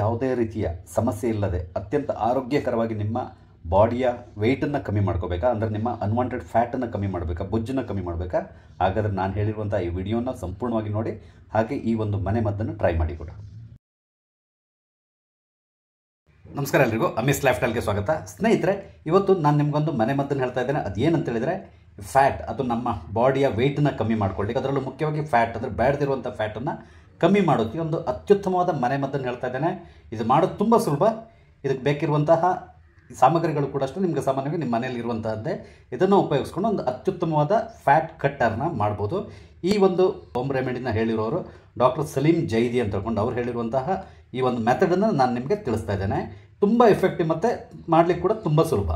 ಯಾವುದೇ ರೀತಿಯ ಸಮಸ್ಯೆ ಇಲ್ಲದೆ ಅತ್ಯಂತ ಆರೋಗ್ಯಕರವಾಗಿ ನಿಮ್ಮ ಬಾಡಿಯ ವೆಯ್ಟನ್ನು ಕಮ್ಮಿ ಮಾಡ್ಕೋಬೇಕಾ ಅಂದರೆ ನಿಮ್ಮ ಅನ್ವಾಂಟೆಡ್ ಫ್ಯಾಟನ್ನು ಕಮ್ಮಿ ಮಾಡಬೇಕಾ ಬೊಜ್ಜನ್ನು ಕಮ್ಮಿ ಮಾಡಬೇಕಾ ಹಾಗಾದರೆ ನಾನು ಹೇಳಿರುವಂಥ ಈ ವಿಡಿಯೋನ ಸಂಪೂರ್ಣವಾಗಿ ನೋಡಿ ಹಾಗೆ ಈ ಒಂದು ಮನೆ ಮದ್ದನ್ನು ಟ್ರೈ ಮಾಡಿ ಕೂಡ ನಮಸ್ಕಾರ ಎಲ್ರಿಗೂ ಅಮಿಸ್ ಲೈಫ್ ಸ್ವಾಗತ ಸ್ನೇಹಿತರೆ ಇವತ್ತು ನಾನು ನಿಮ್ಗೊಂದು ಮನೆ ಮದ್ದನ್ನು ಹೇಳ್ತಾ ಇದ್ದೇನೆ ಅದೇನಂತ ಹೇಳಿದರೆ ಫ್ಯಾಟ್ ಅದು ನಮ್ಮ ಬಾಡಿಯ ವೆಯ್ಟನ್ನು ಕಮ್ಮಿ ಮಾಡ್ಕೊಳ್ಳಿ ಅದರಲ್ಲೂ ಮುಖ್ಯವಾಗಿ ಫ್ಯಾಟ್ ಅಂದರೆ ಬೇಡದಿರುವಂಥ ಫ್ಯಾಟನ್ನು ಕಮ್ಮಿ ಮಾಡೋಕ್ಕೆ ಒಂದು ಅತ್ಯುತ್ತಮವಾದ ಮನೆ ಮದ್ದನ್ನು ಹೇಳ್ತಾ ಇದ್ದೇನೆ ಇದು ಮಾಡೋದು ತುಂಬ ಸುಲಭ ಇದಕ್ಕೆ ಬೇಕಿರುವಂತಹ ಸಾಮಗ್ರಿಗಳು ಕೂಡ ಅಷ್ಟೇ ನಿಮಗೆ ಸಾಮಾನ್ಯವಾಗಿ ನಿಮ್ಮ ಮನೆಯಲ್ಲಿ ಇರುವಂತಹದ್ದೇ ಇದನ್ನು ಉಪಯೋಗಿಸ್ಕೊಂಡು ಒಂದು ಅತ್ಯುತ್ತಮವಾದ ಫ್ಯಾಟ್ ಕಟ್ಟರ್ನ ಮಾಡ್ಬೋದು ಈ ಒಂದು ಹೋಮ್ ರೆಮಿಡಿನ ಹೇಳಿರೋರು ಡಾಕ್ಟರ್ ಸಲೀಂ ಜೈದಿ ಅಂತ ಹೇಳ್ಕೊಂಡು ಅವ್ರು ಹೇಳಿರುವಂತಹ ಈ ಒಂದು ಮೆಥಡನ್ನು ನಾನು ನಿಮಗೆ ತಿಳಿಸ್ತಾ ಇದ್ದೇನೆ ತುಂಬ ಎಫೆಕ್ಟಿವ್ ಮತ್ತು ಮಾಡಲಿಕ್ಕೆ ಕೂಡ ತುಂಬ ಸುಲಭ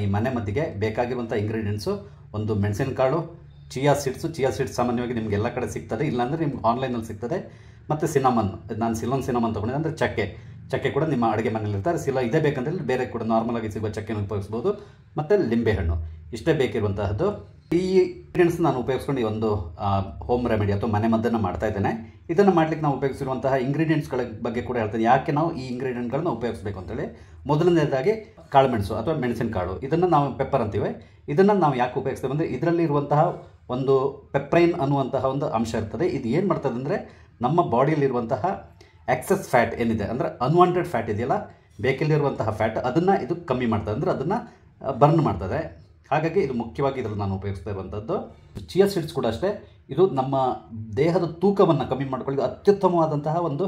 ಈ ಮನೆ ಮದ್ದಿಗೆ ಬೇಕಾಗಿರುವಂಥ ಇಂಗ್ರೀಡಿಯೆಂಟ್ಸು ಒಂದು ಮೆಣಸಿನಕಾಳು ಚಿಯಾ ಸೀಡ್ಸು ಚಿಯಾ ಸೀಡ್ಸ್ ಸಾಮಾನ್ಯವಾಗಿ ನಿಮ್ಗೆ ಎಲ್ಲ ಕಡೆ ಸಿಗ್ತದೆ ಇಲ್ಲಾಂದರೆ ನಿಮ್ಗೆ ಆನ್ಲೈನಲ್ಲಿ ಸಿಗ್ತದೆ ಮತ್ತು ಸಿನಮನ್ ನಾನು ಸಿಲೋನ್ ಸಿನಮನ್ ತೊಗೊಂಡಿದ್ದೆ ಅಂದರೆ ಚಕ್ಕೆ ಚಕ್ಕೆ ಕೂಡ ನಿಮ್ಮ ಅಡುಗೆ ಮನೆಯಲ್ಲಿರ್ತಾರೆ ಸಿಲ ಇದೇ ಬೇಕಂದ್ರೆ ಬೇರೆ ಕೂಡ ನಾರ್ಮಲಾಗಿ ಸಿಗುವ ಚಕ್ಕೆನ ಉಪಯೋಗಿಸ್ಬೋದು ಮತ್ತು ಲಿಂಬೆಹಣ್ಣು ಇಷ್ಟೇ ಬೇಕಿರುವಂತಹದ್ದು ಈ ಇಂಗ್ರೀಡಿಯೆಂಟ್ಸ್ ನಾನು ಉಪಯೋಗಿಸ್ಕೊಂಡು ಈ ಒಂದು ಹೋಮ್ ರೆಮಿಡಿ ಅಥವಾ ಮನೆ ಮದ್ದನ್ನು ಮಾಡ್ತಾ ಇದ್ದೇನೆ ಇದನ್ನು ಮಾಡಲಿಕ್ಕೆ ನಾವು ಉಪಯೋಗಿಸಿರುವಂತಹ ಇಂಗ್ರೀಡಿಯೆಂಟ್ಸ್ಗಳ ಬಗ್ಗೆ ಕೂಡ ಹೇಳ್ತೇನೆ ಯಾಕೆ ನಾವು ಈ ಇಂಗ್ರೀಡಿಯೆಂಟ್ಗಳನ್ನ ಉಪಯೋಗಿಸ್ಬೇಕು ಅಂತೇಳಿ ಮೊದಲನೇದಾಗಿ ಕಾಳು ಮೆಣಸು ಅಥವಾ ಮೆಣಸಿನ ಕಾಳು ಇದನ್ನು ನಾವು ಪೆಪ್ಪರ್ ಅಂತೀವಿ ಇದನ್ನು ನಾವು ಯಾಕೆ ಉಪಯೋಗಿಸ್ತೇವೆ ಅಂದರೆ ಇದರಲ್ಲಿರುವಂತಹ ಒಂದು ಪೆಪ್ರೈನ್ ಅನ್ನುವಂತಹ ಒಂದು ಅಂಶ ಇರ್ತದೆ ಇದು ಏನು ಮಾಡ್ತದೆ ಅಂದರೆ ನಮ್ಮ ಬಾಡಿಯಲ್ಲಿರುವಂತಹ ಎಕ್ಸಸ್ ಫ್ಯಾಟ್ ಏನಿದೆ ಅಂದರೆ ಅನ್ವಾಂಟೆಡ್ ಫ್ಯಾಟ್ ಇದೆಯಲ್ಲ ಬೇಕಲ್ಲಿರುವಂತಹ ಫ್ಯಾಟ್ ಅದನ್ನು ಇದು ಕಮ್ಮಿ ಮಾಡ್ತದೆ ಅಂದರೆ ಅದನ್ನು ಬರ್ನ್ ಮಾಡ್ತದೆ ಹಾಗಾಗಿ ಇದು ಮುಖ್ಯವಾಗಿ ಇದರಲ್ಲಿ ನಾನು ಉಪಯೋಗಿಸ್ತಾ ಇರುವಂಥದ್ದು ಚಿಯಾ ಸೀಡ್ಸ್ ಕೂಡ ಅಷ್ಟೇ ಇದು ನಮ್ಮ ದೇಹದ ತೂಕವನ್ನು ಕಮ್ಮಿ ಮಾಡಿಕೊಳ್ಳಿ ಅತ್ಯುತ್ತಮವಾದಂತಹ ಒಂದು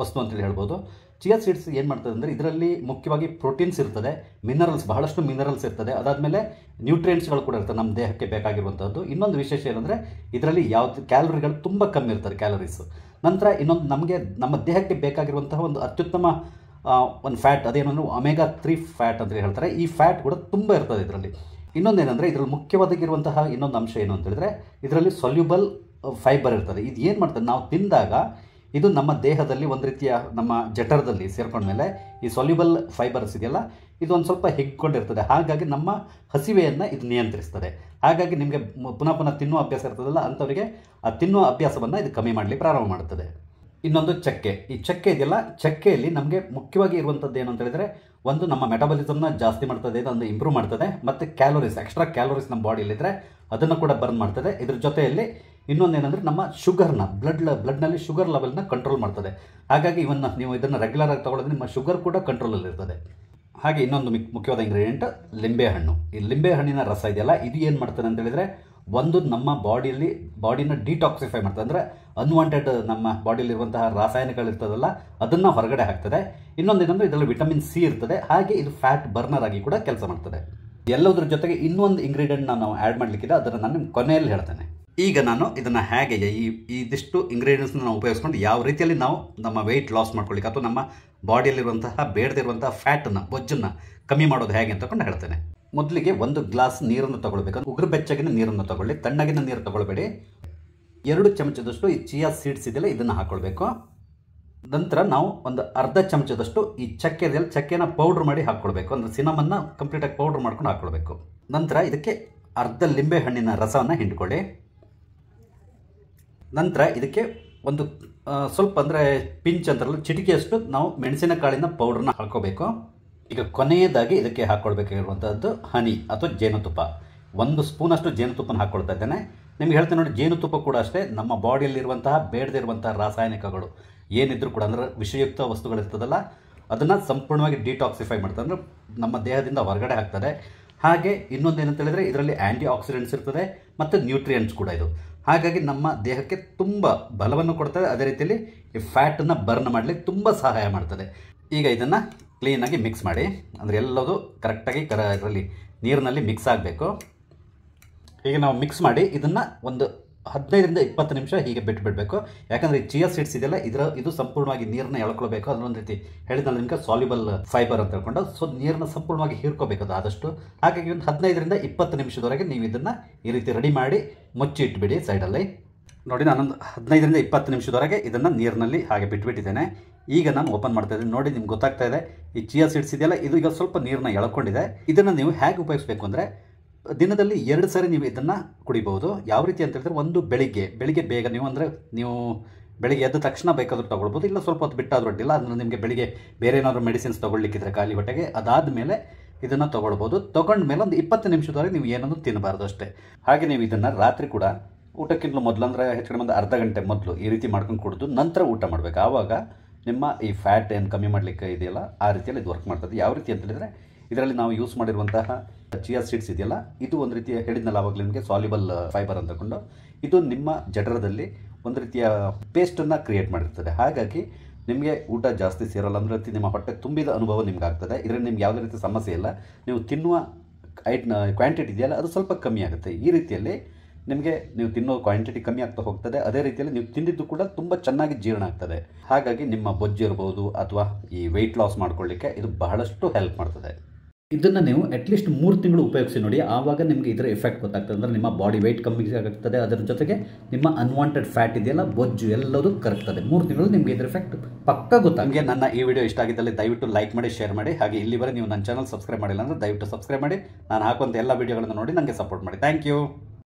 ವಸ್ತು ಅಂತೇಳಿ ಹೇಳ್ಬೋದು ಚಿಯಾ ಸೀಡ್ಸ್ ಏನು ಮಾಡ್ತದೆ ಅಂದರೆ ಇದರಲ್ಲಿ ಮುಖ್ಯವಾಗಿ ಪ್ರೋಟೀನ್ಸ್ ಇರ್ತದೆ ಮಿನರಲ್ಸ್ ಬಹಳಷ್ಟು ಮಿನರಲ್ಸ್ ಇರ್ತದೆ ಅದಾದಮೇಲೆ ನ್ಯೂಟ್ರಿಯೆಂಟ್ಸ್ಗಳು ಕೂಡ ಇರ್ತದೆ ನಮ್ಮ ದೇಹಕ್ಕೆ ಬೇಕಾಗಿರುವಂಥದ್ದು ಇನ್ನೊಂದು ವಿಶೇಷ ಏನಂದರೆ ಇದರಲ್ಲಿ ಯಾವುದು ಕ್ಯಾಲೋರಿಗಳು ತುಂಬ ಕಮ್ಮಿ ಇರ್ತದೆ ಕ್ಯಾಲೋರೀಸ್ ನಂತರ ಇನ್ನೊಂದು ನಮಗೆ ನಮ್ಮ ದೇಹಕ್ಕೆ ಬೇಕಾಗಿರುವಂತಹ ಒಂದು ಅತ್ಯುತ್ತಮ ಒಂದು ಫ್ಯಾಟ್ ಅದೇನಂದ್ರೆ ಅಮೆಗಾ ತ್ರೀ ಫ್ಯಾಟ್ ಅಂತ ಹೇಳ್ತಾರೆ ಈ ಫ್ಯಾಟ್ ಕೂಡ ತುಂಬ ಇರ್ತದೆ ಇದರಲ್ಲಿ ಇನ್ನೊಂದೇನೆಂದರೆ ಇದರಲ್ಲಿ ಮುಖ್ಯವಾಗಿರುವಂತಹ ಇನ್ನೊಂದು ಅಂಶ ಏನು ಅಂತ ಹೇಳಿದ್ರೆ ಇದರಲ್ಲಿ ಸೊಲ್ಯೂಬಲ್ ಫೈಬರ್ ಇರ್ತದೆ ಇದು ಏನು ಮಾಡ್ತದೆ ನಾವು ತಿಂದಾಗ ಇದು ನಮ್ಮ ದೇಹದಲ್ಲಿ ಒಂದು ರೀತಿಯ ನಮ್ಮ ಜಠರದಲ್ಲಿ ಸೇರ್ಕೊಂಡ್ಮೇಲೆ ಈ ಸೊಲ್ಯೂಬಲ್ ಫೈಬರ್ಸ್ ಇದೆಯಲ್ಲ ಇದು ಒಂದು ಸ್ವಲ್ಪ ಹಿಗ್ಕೊಂಡಿರ್ತದೆ ಹಾಗಾಗಿ ನಮ್ಮ ಹಸಿವೆಯನ್ನು ಇದು ನಿಯಂತ್ರಿಸ್ತದೆ ಹಾಗಾಗಿ ನಿಮಗೆ ಪುನಃ ಪುನಃ ತಿನ್ನುವ ಅಭ್ಯಾಸ ಇರ್ತದಲ್ಲ ಅಂಥವರಿಗೆ ಆ ತಿನ್ನುವ ಅಭ್ಯಾಸವನ್ನು ಇದು ಕಮ್ಮಿ ಮಾಡಲಿ ಪ್ರಾರಂಭ ಮಾಡುತ್ತದೆ ಇನ್ನೊಂದು ಚಕ್ಕೆ ಈ ಚಕ್ಕೆ ಇದೆಯಲ್ಲ ಚಕ್ಕೆಯಲ್ಲಿ ನಮಗೆ ಮುಖ್ಯವಾಗಿ ಇರುವಂಥದ್ದು ಏನು ಅಂತ ಹೇಳಿದರೆ ಒಂದು ನಮ್ಮ ಮೆಟಬಲಿಸಮ್ನ ಜಾಸ್ತಿ ಮಾಡ್ತದೆ ಇದೊಂದು ಇಂಪ್ರೂವ್ ಮಾಡ್ತದೆ ಮತ್ತು ಕ್ಯಾಲೋರೀಸ್ ಎಕ್ಸ್ಟ್ರಾ ಕ್ಯಾಲೋರೀಸ್ ನಮ್ಮ ಬಾಡಿಯಲ್ಲಿದ್ದರೆ ಅದನ್ನು ಕೂಡ ಬರ್ನ್ ಮಾಡ್ತದೆ ಇದ್ರ ಜೊತೆಯಲ್ಲಿ ಇನ್ನೊಂದೇನಂದರೆ ನಮ್ಮ ಶುಗರ್ನ ಬ್ಲಡ್ ಲ ಬ್ಲಡ್ನಲ್ಲಿ ಶುಗರ್ ಲೆವೆಲ್ನ ಕಂಟ್ರೋಲ್ ಮಾಡ್ತದೆ ಹಾಗಾಗಿ ಇವನ್ನ ನೀವು ಇದನ್ನು ರೆಗ್ಯುಲರ್ ಆಗಿ ತೊಗೊಳೋದ್ರೆ ನಿಮ್ಮ ಶುಗರ್ ಕೂಡ ಕಂಟ್ರೋಲಲ್ಲಿರ್ತದೆ ಹಾಗೆ ಇನ್ನೊಂದು ಮುಖ್ಯವಾದ ಇಂಗ್ರೀಡಿಯೆಂಟ್ ಲಿಂಬೆಹಣ್ಣು ಈ ಲಿಂಬೆಹಣ್ಣಿನ ರಸ ಇದೆಯಲ್ಲ ಇದು ಏನು ಮಾಡ್ತದೆ ಅಂತ ಹೇಳಿದರೆ ಒಂದು ನಮ್ಮ ಬಾಡಿಯಲ್ಲಿ ಬಾಡಿನ ಡಿಟಾಕ್ಸಿಫೈ ಮಾಡ್ತದೆ ಅಂದರೆ ಅನ್ವಾಂಟೆಡ್ ನಮ್ಮ ಬಾಡಿಯಲ್ಲಿರುವಂತಹ ರಾಸಾಯನಿಕಗಳಿರ್ತದಲ್ಲ ಅದನ್ನು ಹೊರಗಡೆ ಹಾಕ್ತದೆ ಇನ್ನೊಂದೇನಂದರೆ ಇದರಲ್ಲಿ ವಿಟಮಿನ್ ಸಿ ಇರ್ತದೆ ಹಾಗೆ ಇದು ಫ್ಯಾಟ್ ಬರ್ನರ್ ಆಗಿ ಕೂಡ ಕೆಲಸ ಮಾಡ್ತದೆ ಎಲ್ಲದರ ಜೊತೆಗೆ ಇನ್ನೊಂದು ಇಂಗ್ರೀಡಿಯೆಂಟ್ನ ನಾವು ಆ್ಯಡ್ ಮಾಡಲಿಕ್ಕಿದೆ ಅದನ್ನು ನಾನು ಕೊನೆಯಲ್ಲಿ ಹೇಳ್ತೇನೆ ಈಗ ನಾನು ಇದನ್ನು ಹೇಗೆ ಈ ಇದಿಷ್ಟು ಇಂಗ್ರೀಡಿಯೆಂಟ್ಸ್ನ ನಾವು ಉಪಯೋಗಿಸ್ಕೊಂಡು ಯಾವ ರೀತಿಯಲ್ಲಿ ನಾವು ನಮ್ಮ ವೆಯ್ಟ್ ಲಾಸ್ ಮಾಡ್ಕೊಳ್ಳಿಕ್ಕೆ ಅಥವಾ ನಮ್ಮ ಬಾಡಿಯಲ್ಲಿರುವಂತಹ ಬೇಡದಿರುವಂತಹ ಫ್ಯಾಟನ್ನು ಬೊಜ್ಜನ್ನು ಕಮ್ಮಿ ಮಾಡೋದು ಹೇಗೆ ಅಂತಕೊಂಡು ಹೇಳ್ತೇನೆ ಮೊದಲಿಗೆ ಒಂದು ಗ್ಲಾಸ್ ನೀರನ್ನು ತಗೊಳ್ಬೇಕು ಉಗ್ರ ಬೆಚ್ಚಗಿನ ನೀರನ್ನು ತಗೊಳ್ಳಿ ತಣ್ಣಗಿನ ನೀರು ತಗೊಳ್ಬೇಡಿ ಎರಡು ಚಮಚದಷ್ಟು ಈ ಚಿಯಾ ಸೀಡ್ಸ್ ಇದೆಯಲ್ಲ ಇದನ್ನು ಹಾಕ್ಕೊಳ್ಬೇಕು ನಂತರ ನಾವು ಒಂದು ಅರ್ಧ ಚಮಚದಷ್ಟು ಈ ಚಕ್ಕೆ ಇದೆಯಲ್ಲ ಚಕ್ಕೆನ ಪೌಡ್ರ್ ಮಾಡಿ ಹಾಕ್ಕೊಳ್ಬೇಕು ಅಂದರೆ ಸಿನಮನ್ನ ಕಂಪ್ಲೀಟಾಗಿ ಪೌಡ್ರ್ ಮಾಡ್ಕೊಂಡು ಹಾಕ್ಕೊಳ್ಬೇಕು ನಂತರ ಇದಕ್ಕೆ ಅರ್ಧ ಲಿಂಬೆ ಹಣ್ಣಿನ ರಸವನ್ನು ಹಿಂಡ್ಕೊಳ್ಳಿ ನಂತರ ಇದಕ್ಕೆ ಒಂದು ಸ್ವಲ್ಪ ಅಂದರೆ ಪಿಂಚ್ ಅಂತಾರಲ್ಲ ಚಿಟಿಕೆಯಷ್ಟು ನಾವು ಮೆಣಸಿನಕಾಳಿನ ಪೌಡ್ರನ್ನ ಹಾಕೋಬೇಕು ಈಗ ಕೊನೆಯದಾಗಿ ಇದಕ್ಕೆ ಹಾಕ್ಕೊಳ್ಬೇಕಾಗಿರುವಂಥದ್ದು ಹನಿ ಅಥವಾ ಜೇನುತುಪ್ಪ ಒಂದು ಸ್ಪೂನಷ್ಟು ಜೇನುತುಪ್ಪನ ಹಾಕ್ಕೊಳ್ತಾ ಇದ್ದೇನೆ ನಿಮ್ಗೆ ಹೇಳ್ತೇನೆ ನೋಡಿ ಜೇನುತುಪ್ಪ ಕೂಡ ಅಷ್ಟೇ ನಮ್ಮ ಬಾಡಿಯಲ್ಲಿರುವಂತಹ ಬೇಡದಿರುವಂತಹ ರಾಸಾಯನಿಕಗಳು ಏನಿದ್ರು ಕೂಡ ಅಂದರೆ ವಿಷಯುಕ್ತ ವಸ್ತುಗಳಿರ್ತದಲ್ಲ ಅದನ್ನು ಸಂಪೂರ್ಣವಾಗಿ ಡಿಟಾಕ್ಸಿಫೈ ಮಾಡ್ತಾರೆ ಅಂದರೆ ನಮ್ಮ ದೇಹದಿಂದ ಹೊರಗಡೆ ಹಾಕ್ತದೆ ಹಾಗೆ ಇನ್ನೊಂದು ಏನಂತ ಹೇಳಿದರೆ ಇದರಲ್ಲಿ ಆ್ಯಂಟಿ ಆಕ್ಸಿಡೆಂಟ್ಸ್ ಇರ್ತದೆ ಮತ್ತು ನ್ಯೂಟ್ರಿಯೆಂಟ್ಸ್ ಕೂಡ ಇದು ಹಾಗಾಗಿ ನಮ್ಮ ದೇಹಕ್ಕೆ ತುಂಬ ಬಲವನ್ನು ಕೊಡ್ತದೆ ಅದೇ ರೀತಿಯಲ್ಲಿ ಈ ಫ್ಯಾಟನ್ನು ಬರ್ನ್ ಮಾಡಲಿಕ್ಕೆ ತುಂಬ ಸಹಾಯ ಮಾಡ್ತದೆ ಈಗ ಇದನ್ನು ಕ್ಲೀನಾಗಿ ಮಿಕ್ಸ್ ಮಾಡಿ ಅಂದರೆ ಎಲ್ಲದೂ ಕರೆಕ್ಟಾಗಿ ಕರ ಇದರಲ್ಲಿ ನೀರಿನಲ್ಲಿ ಮಿಕ್ಸ್ ಆಗಬೇಕು ಈಗ ನಾವು ಮಿಕ್ಸ್ ಮಾಡಿ ಇದನ್ನು ಒಂದು ಹದಿನೈದರಿಂದ ಇಪ್ಪತ್ತು ನಿಮಿಷ ಹೀಗೆ ಬಿಟ್ಟು ಬಿಡಬೇಕು ಯಾಕಂದರೆ ಚಿಯರ್ ಸೀಡ್ಸ್ ಇದೆಯಲ್ಲ ಇದರ ಇದು ಸಂಪೂರ್ಣವಾಗಿ ನೀರನ್ನ ಎಳ್ಕೊಳ್ಬೇಕು ಅದೊಂದು ರೀತಿ ಹೇಳಿದ ನಿಮಗೆ ಸಾಲ್ಯುಬಲ್ ಫೈಬರ್ ಅಂತ ಹೇಳ್ಕೊಂಡು ಸೊ ನೀರನ್ನ ಸಂಪೂರ್ಣವಾಗಿ ಹೀರ್ಕೋಬೇಕು ಅದು ಆದಷ್ಟು ಹಾಗಾಗಿ ಒಂದು ಹದಿನೈದರಿಂದ ಇಪ್ಪತ್ತು ನಿಮಿಷದವರೆಗೆ ನೀವು ಇದನ್ನು ಈ ರೀತಿ ರೆಡಿ ಮಾಡಿ ಮುಚ್ಚಿ ಇಟ್ಬಿಡಿ ಸೈಡಲ್ಲಿ ನೋಡಿ ನಾನೊಂದು ಹದಿನೈದರಿಂದ ಇಪ್ಪತ್ತು ನಿಮಿಷದವರೆಗೆ ಇದನ್ನು ನೀರಿನಲ್ಲಿ ಹಾಗೆ ಬಿಟ್ಬಿಟ್ಟಿದ್ದೇನೆ ಈಗ ನಾನು ಓಪನ್ ಮಾಡ್ತಾ ಇದ್ದೀನಿ ನೋಡಿ ನಿಮ್ಗೆ ಗೊತ್ತಾಗ್ತಾ ಇದೆ ಈ ಚಿಯಾ ಸೀಡ್ಸ್ ಇದೆಯಲ್ಲ ಇದು ಈಗ ಸ್ವಲ್ಪ ನೀರನ್ನ ಎಳ್ಕೊಂಡಿದೆ ಇದನ್ನು ನೀವು ಹೇಗೆ ಉಪಯೋಗಿಸ್ಬೇಕು ಅಂದರೆ ದಿನದಲ್ಲಿ ಎರಡು ಸಾರಿ ನೀವು ಇದನ್ನು ಕುಡಿಬೋದು ಯಾವ ರೀತಿ ಅಂತ ಹೇಳಿದ್ರೆ ಒಂದು ಬೆಳಿಗ್ಗೆ ಬೆಳಿಗ್ಗೆ ಬೇಗ ನೀವು ಅಂದರೆ ನೀವು ಬೆಳಿಗ್ಗೆ ಎದ್ದ ತಕ್ಷಣ ಬೇಕಾದರೂ ತೊಗೊಳ್ಬೋದು ಇಲ್ಲ ಸ್ವಲ್ಪ ಹೊತ್ತು ಬಿಟ್ಟಾದರೂ ಅಡ್ಡಿಲ್ಲ ಅದನ್ನು ನಿಮಗೆ ಬೆಳಿಗ್ಗೆ ಬೇರೆ ಏನಾದರೂ ಮೆಡಿಸಿನ್ಸ್ ತೊಗೊಳ್ಲಿಕ್ಕಿದ್ರೆ ಖಾಲಿ ಹೊಟ್ಟೆಗೆ ಅದಾದ ಮೇಲೆ ಇದನ್ನು ತೊಗೊಳ್ಬೋದು ತೊಗೊಂಡ್ಮೇಲೆ ಒಂದು ಇಪ್ಪತ್ತು ನಿಮಿಷದವರೆಗೆ ನೀವು ಏನನ್ನು ತಿನ್ನಬಾರ್ದು ಅಷ್ಟೇ ಹಾಗೆ ನೀವು ಇದನ್ನು ರಾತ್ರಿ ಕೂಡ ಊಟಕ್ಕಿಂತ ಮೊದಲು ಅಂದರೆ ಹೆಚ್ಚು ಕಡಿಮೆ ಒಂದು ಅರ್ಧ ಗಂಟೆ ಮೊದಲು ಈ ರೀತಿ ಮಾಡ್ಕೊಂಡು ಕುಡಿದು ನಂತರ ಊಟ ಮಾಡಬೇಕು ಆವಾಗ ನಿಮ್ಮ ಈ ಫ್ಯಾಟ್ ಏನು ಕಮ್ಮಿ ಮಾಡಲಿಕ್ಕೆ ಇದೆಯಲ್ಲ ಆ ರೀತಿಯಲ್ಲಿ ಇದು ವರ್ಕ್ ಮಾಡ್ತದೆ ಯಾವ ರೀತಿ ಅಂತ ಹೇಳಿದರೆ ಇದರಲ್ಲಿ ನಾವು ಯೂಸ್ ಮಾಡಿರುವಂತಹ ಚಿಯಾ ಸೀಡ್ಸ್ ಇದೆಯಲ್ಲ ಇದು ಒಂದು ರೀತಿಯ ಹೇಳಿದ್ನಲ್ಲ ಆವಾಗಲೇ ನಿಮಗೆ ಸಾಲಿಬಲ್ ಫೈಬರ್ uh, ಅಂತಕೊಂಡು ಇದು ನಿಮ್ಮ ಜಠರದಲ್ಲಿ ಒಂದು ರೀತಿಯ ಪೇಸ್ಟನ್ನು ಕ್ರಿಯೇಟ್ ಮಾಡಿರ್ತದೆ ಹಾಗಾಗಿ ನಿಮಗೆ ಊಟ ಜಾಸ್ತಿ ಸೇರಲ್ಲ ಅಂದರೆ ನಿಮ್ಮ ಹೊಟ್ಟೆ ತುಂಬಿದ ಅನುಭವ ನಿಮ್ಗೆ ಆಗ್ತದೆ ಇದರಿಂದ ನಿಮ್ಗೆ ಯಾವುದೇ ರೀತಿ ಸಮಸ್ಯೆ ಇಲ್ಲ ನೀವು ತಿನ್ನುವ ಐಟ್ ಕ್ವಾಂಟಿಟಿ ಇದೆಯಲ್ಲ ಅದು ಸ್ವಲ್ಪ ಕಮ್ಮಿ ಆಗುತ್ತೆ ಈ ರೀತಿಯಲ್ಲಿ ನಿಮಗೆ ನೀವು ತಿನ್ನೋ ಕ್ವಾಂಟಿಟಿ ಕಮ್ಮಿ ಆಗ್ತಾ ಹೋಗ್ತದೆ ಅದೇ ರೀತಿಯಲ್ಲಿ ನೀವು ತಿಂದಿದ್ದು ಕೂಡ ತುಂಬ ಚೆನ್ನಾಗಿ ಜೀರ್ಣ ಆಗ್ತದೆ ಹಾಗಾಗಿ ನಿಮ್ಮ ಬೊಜ್ಜಿರ್ಬೋದು ಅಥವಾ ಈ ವೆಯ್ಟ್ ಲಾಸ್ ಮಾಡ್ಕೊಳ್ಳಿಕ್ಕೆ ಇದು ಬಹಳಷ್ಟು ಹೆಲ್ಪ್ ಮಾಡ್ತದೆ ಇದನ್ನು ನೀವು ಅಟ್ಲೀಸ್ಟ್ ಮೂರು ತಿಂಗಳು ಉಪಯೋಗಿಸಿ ನೋಡಿ ಆವಾಗ ನಿಮಗೆ ಇದರ ಎಫೆಕ್ಟ್ ಗೊತ್ತಾಗ್ತದೆ ಅಂದರೆ ನಿಮ್ಮ ಬಾಡಿ ವೆಯ್ಟ್ ಕಮ್ಮಿ ಆಗ್ತದೆ ಅದರ ಜೊತೆಗೆ ನಿಮ್ಮ ಅನ್ವಾಂಟೆಡ್ ಫ್ಯಾಟ್ ಇದೆಯಲ್ಲ ಬೊಜ್ಜು ಎಲ್ಲದೂ ಕರಗ್ತದೆ ಮೂರು ತಿಂಗಳು ನಿಮಗೆ ಇದರ ಎಫೆಕ್ಟ್ ಪಕ್ಕ ಗೊತ್ತಾಗಿ ನನ್ನ ಈ ವಿಡಿಯೋ ಇಷ್ಟ ಆಗಿದ್ದಲ್ಲಿ ದಯವಿಟ್ಟು ಲೈಕ್ ಮಾಡಿ ಶೇರ್ ಮಾಡಿ ಹಾಗೆ ಇಲ್ಲಿವರೆ ನೀವು ನನ್ನ ಚಾನಲ್ ಸಬ್ಸ್ಕ್ರೈಬ್ ಮಾಡಿಲ್ಲ ಅಂದರೆ ದಯವಿಟ್ಟು ಸಬ್ಸ್ಕ್ರೈಬ್ ಮಾಡಿ ನಾನು ಹಾಕುವಂಥ ಎಲ್ಲ ವೀಡಿಯೋಗಳನ್ನು ನೋಡಿ ನನಗೆ ಸಪೋರ್ಟ್ ಮಾಡಿ ಥ್ಯಾಂಕ್ ಯು